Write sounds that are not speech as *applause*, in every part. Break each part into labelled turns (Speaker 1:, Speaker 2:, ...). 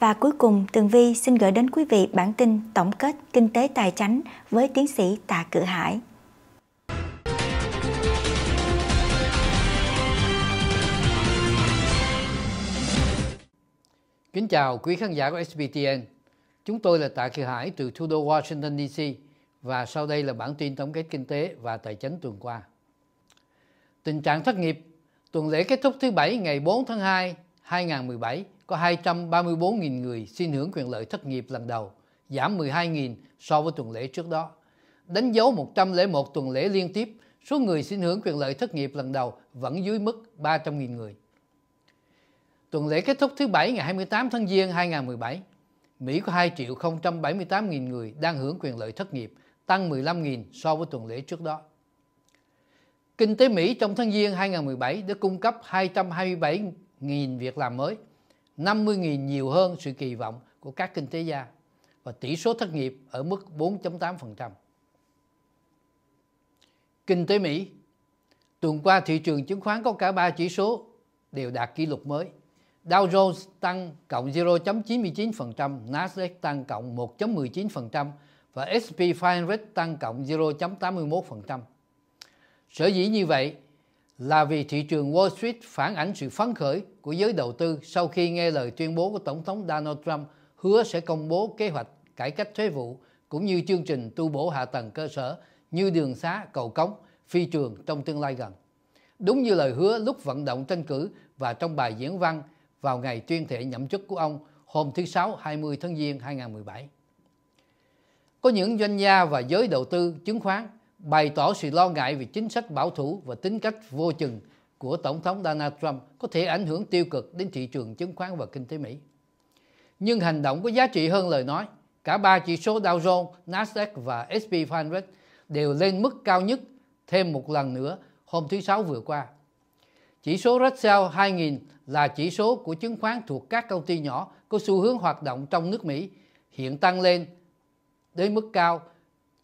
Speaker 1: Và cuối cùng, Tường Vi xin gửi đến quý vị bản tin tổng kết kinh tế tài chính với tiến sĩ Tạ Cự Hải. Kính chào quý khán giả của SBTN. Chúng tôi là Tạ Kỳ Hải từ thủ đô Washington DC và sau đây là bản tin tổng kết kinh tế và tài chính tuần qua. Tình trạng thất nghiệp tuần lễ kết thúc thứ Bảy ngày 4 tháng 2, 2017 có 234.000 người xin hưởng quyền lợi thất nghiệp lần đầu, giảm 12.000 so với tuần lễ trước đó. Đánh dấu 101 tuần lễ liên tiếp, số người xin hưởng quyền lợi thất nghiệp lần đầu vẫn dưới mức 300.000 người. Tuần lễ kết thúc thứ Bảy ngày 28 tháng Giêng 2017, Mỹ có 2 triệu 078.000 người đang hưởng quyền lợi thất nghiệp, tăng 15.000 so với tuần lễ trước đó. Kinh tế Mỹ trong tháng Giêng 2017 đã cung cấp 227.000 việc làm mới, 50.000 nhiều hơn sự kỳ vọng của các kinh tế gia và tỷ số thất nghiệp ở mức 4.8%. Kinh tế Mỹ Tuần qua thị trường chứng khoán có cả 3 chỉ số đều đạt kỷ lục mới. Dow Jones tăng cộng 0.99%, Nasdaq tăng cộng 1.19% và S&P 500 tăng cộng 0.81%. Sở dĩ như vậy là vì thị trường Wall Street phản ảnh sự phấn khởi của giới đầu tư sau khi nghe lời tuyên bố của Tổng thống Donald Trump hứa sẽ công bố kế hoạch cải cách thuế vụ cũng như chương trình tu bổ hạ tầng cơ sở như đường xá, cầu cống, phi trường trong tương lai gần. Đúng như lời hứa lúc vận động tranh cử và trong bài diễn văn vào ngày tuyên thệ nhậm chức của ông hôm thứ Sáu 20 tháng Giêng 2017. Có những doanh gia và giới đầu tư chứng khoán bày tỏ sự lo ngại về chính sách bảo thủ và tính cách vô chừng của Tổng thống Donald Trump có thể ảnh hưởng tiêu cực đến thị trường chứng khoán và kinh tế Mỹ. Nhưng hành động có giá trị hơn lời nói. Cả ba chỉ số Dow Jones, Nasdaq và S&P 500 đều lên mức cao nhất thêm một lần nữa hôm thứ Sáu vừa qua. Chỉ số Russell 2000 là chỉ số của chứng khoán thuộc các công ty nhỏ có xu hướng hoạt động trong nước Mỹ hiện tăng lên đến mức cao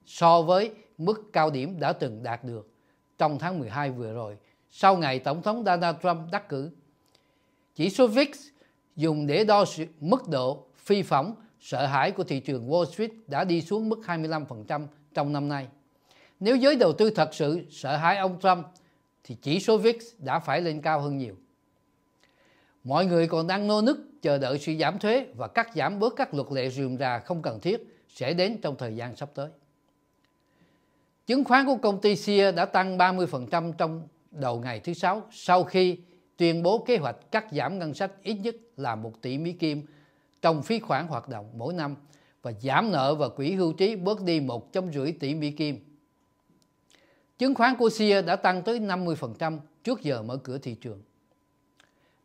Speaker 1: so với mức cao điểm đã từng đạt được trong tháng 12 vừa rồi sau ngày Tổng thống Donald Trump đắc cử. Chỉ số VIX dùng để đo mức độ phi phỏng sợ hãi của thị trường Wall Street đã đi xuống mức 25% trong năm nay. Nếu giới đầu tư thật sự sợ hãi ông Trump thì chỉ số VIX đã phải lên cao hơn nhiều. Mọi người còn đang nô nức chờ đợi sự giảm thuế và cắt giảm bớt các luật lệ rườm rà không cần thiết sẽ đến trong thời gian sắp tới. Chứng khoán của công ty Sia đã tăng 30% trong đầu ngày thứ Sáu sau khi tuyên bố kế hoạch cắt giảm ngân sách ít nhất là 1 tỷ Mỹ Kim trong phí khoản hoạt động mỗi năm và giảm nợ và quỹ hưu trí bớt đi 1.5 tỷ Mỹ Kim. Chứng khoán của Sia đã tăng tới 50% trước giờ mở cửa thị trường.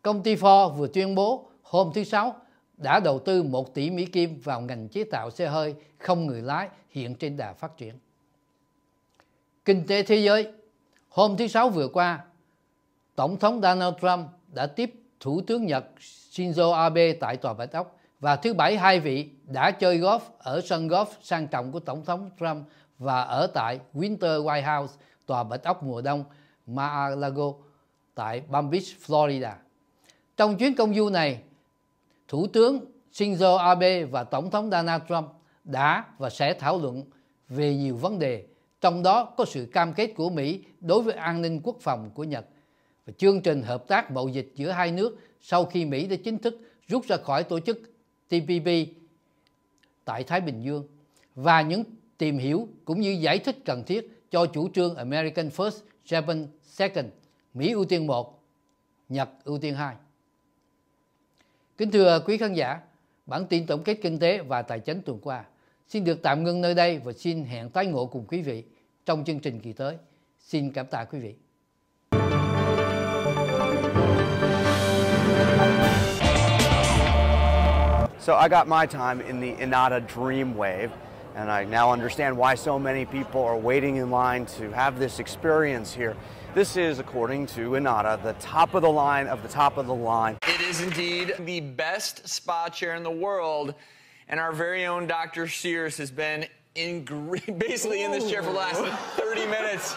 Speaker 1: Công ty Ford vừa tuyên bố hôm thứ Sáu đã đầu tư 1 tỷ Mỹ Kim vào ngành chế tạo xe hơi không người lái hiện trên đà phát triển. Kinh tế thế giới Hôm thứ Sáu vừa qua, Tổng thống Donald Trump đã tiếp Thủ tướng Nhật Shinzo Abe tại Tòa Bạch Ốc và thứ Bảy hai vị đã chơi golf ở sân golf sang trọng của Tổng thống Trump và ở tại Winter White House, Tòa Bạch Ốc mùa đông Mar-a-Lago tại Palm Beach, Florida. Trong chuyến công du này, Thủ tướng Shinzo Abe và Tổng thống Donald Trump đã và sẽ thảo luận về nhiều vấn đề trong đó có sự cam kết của Mỹ đối với an ninh quốc phòng của Nhật và chương trình hợp tác mậu dịch giữa hai nước sau khi Mỹ đã chính thức rút ra khỏi tổ chức TPP tại Thái Bình Dương và những tìm hiểu cũng như giải thích cần thiết cho chủ trương American First, Japan Second, Mỹ ưu tiên 1, Nhật ưu tiên 2. Kính thưa quý khán giả, bản tin tổng kết kinh tế và tài chính tuần qua – Xin được tạm ngưng nơi đây và xin hẹn tái ngộ cùng quý vị trong chương trình kỳ tới. Xin cảm tạ quý vị. So I got my time in the Inada Dream Wave, and I now understand why so many people are waiting in line to have this experience here. This is, according to Inada, the top of the line of the top of the line. It is indeed the best spa chair in the world. And our very own Dr. Sears has been in *laughs* basically Ooh. in this chair for the last 30 minutes.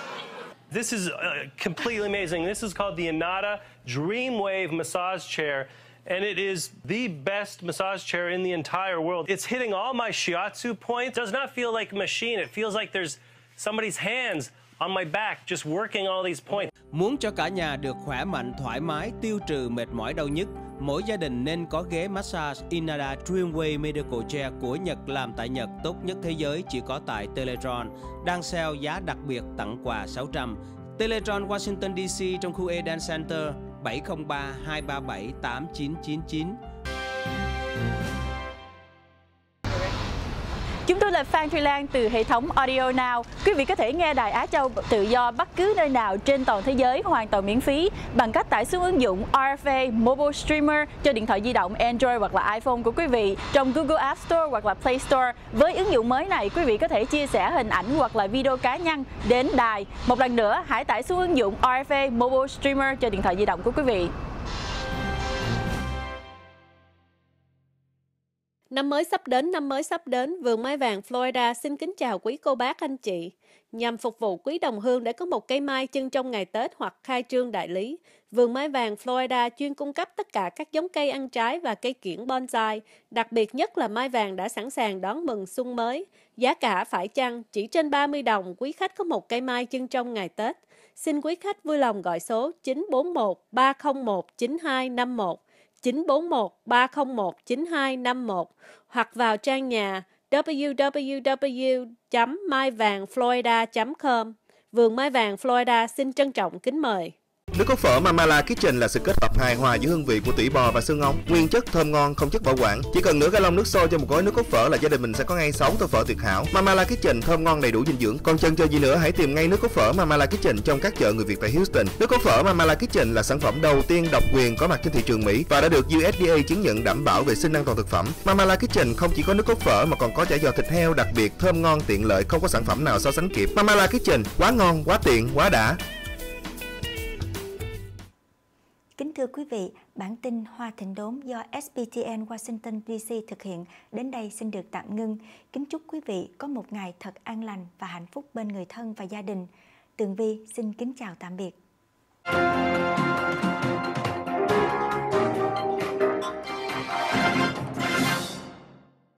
Speaker 1: This is uh, completely amazing. This is called the Inada Dreamwave Massage Chair and it is the best massage chair in the entire world. It's hitting all my shiatsu points. It does not feel like a machine. It feels like there's somebody's hands on my back just working all these points. Muốn cho cả nhà được khỏe mạnh, thoải mái, tiêu trừ mệt mỏi đau nhức mỗi gia đình nên có ghế massage Inada Dreamway Medical Chair của Nhật làm tại Nhật tốt nhất thế giới chỉ có tại Teletron, đang sale giá đặc biệt tặng quà 600. Teletron Washington DC trong khu Eden Center 703 237 8999. Chúng tôi là Phan Thuy Lan từ hệ thống Audio Now. Quý vị có thể nghe Đài Á Châu tự do bất cứ nơi nào trên toàn thế giới hoàn toàn miễn phí bằng cách tải xuống ứng dụng RFA Mobile Streamer cho điện thoại di động Android hoặc là iPhone của quý vị trong Google App Store hoặc là Play Store. Với ứng dụng mới này, quý vị có thể chia sẻ hình ảnh hoặc là video cá nhân đến đài. Một lần nữa, hãy tải xuống ứng dụng RFA Mobile Streamer cho điện thoại di động của quý vị. Năm mới sắp đến, năm mới sắp đến, Vườn Mai Vàng Florida xin kính chào quý cô bác anh chị. Nhằm phục vụ quý đồng hương để có một cây mai trưng trong ngày Tết hoặc khai trương đại lý, Vườn Mai Vàng Florida chuyên cung cấp tất cả các giống cây ăn trái và cây kiển bonsai, đặc biệt nhất là mai vàng đã sẵn sàng đón mừng xuân mới. Giá cả phải chăng, chỉ trên 30 đồng, quý khách có một cây mai trưng trong ngày Tết. Xin quý khách vui lòng gọi số 941 301 9251 941 301 9251 hoặc vào trang nhà www.myvàngflorida.com. Vườn Mai Vàng Florida xin trân trọng kính mời. Nước cốt phở Mamala Kitchen là sự kết hợp hài hòa giữa hương vị của tủy bò và xương ống, nguyên chất thơm ngon, không chất bảo quản. Chỉ cần nửa gallon nước sôi cho một gói nước cốt phở là gia đình mình sẽ có ngay 6 tô phở tuyệt hảo. Mamala Kitchen thơm ngon đầy đủ dinh dưỡng. Còn chân chờ gì nữa hãy tìm ngay nước cốt phở Mamala Kitchen trong các chợ người Việt tại Houston. Nước cốt phở Mamala Kitchen là sản phẩm đầu tiên độc quyền có mặt trên thị trường Mỹ và đã được USDA chứng nhận đảm bảo vệ sinh an toàn thực phẩm. Mamala Kitchen không chỉ có nước cốt phở mà còn có chả giò thịt heo đặc biệt thơm ngon tiện lợi không có sản phẩm nào so sánh kịp. Mamala Kitchen quá ngon, quá tiện, quá đã. Kính thưa quý vị, bản tin Hoa Thịnh Đốn do SBTN Washington DC thực hiện đến đây xin được tạm ngưng. Kính chúc quý vị có một ngày thật an lành và hạnh phúc bên người thân và gia đình. Tường Vi xin kính chào tạm biệt.